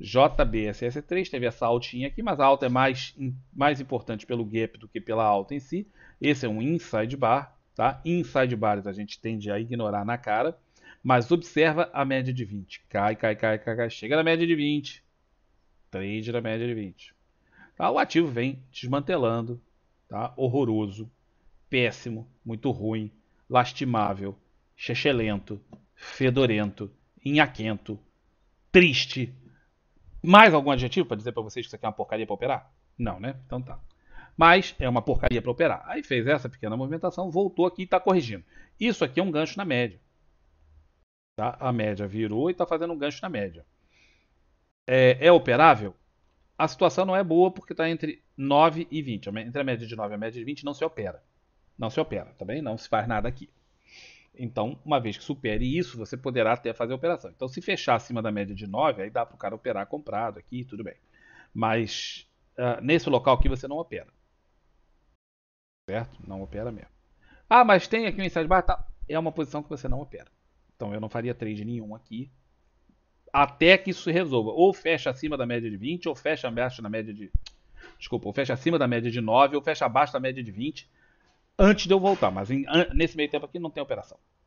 JBSS3 teve essa altinha aqui, mas a alta é mais, mais importante pelo gap do que pela alta em si. Esse é um inside bar, tá? Inside bars a gente tende a ignorar na cara, mas observa a média de 20. Cai, cai, cai, cai, cai. chega na média de 20. Trade na média de 20. Tá? O ativo vem desmantelando, tá? Horroroso, péssimo, muito ruim, lastimável, chechelento, fedorento, inhaquento, triste, mais algum adjetivo para dizer para vocês que isso aqui é uma porcaria para operar? Não, né? Então tá. Mas é uma porcaria para operar. Aí fez essa pequena movimentação, voltou aqui e está corrigindo. Isso aqui é um gancho na média. Tá? A média virou e está fazendo um gancho na média. É, é operável? A situação não é boa porque está entre 9 e 20. Entre a média de 9 e a média de 20 não se opera. Não se opera, tá bem? Não se faz nada aqui. Então, uma vez que supere isso, você poderá até fazer a operação. Então, se fechar acima da média de 9, aí dá para o cara operar comprado aqui, tudo bem. Mas uh, nesse local aqui você não opera. Certo? Não opera mesmo. Ah, mas tem aqui um ensaio de barra? Tá. É uma posição que você não opera. Então, eu não faria trade nenhum aqui. Até que isso se resolva. Ou fecha acima da média de 20, ou fecha abaixo da média de... Desculpa, ou fecha acima da média de 9, ou fecha abaixo da média de 20 antes de eu voltar. Mas em, an, nesse meio tempo aqui não tem operação.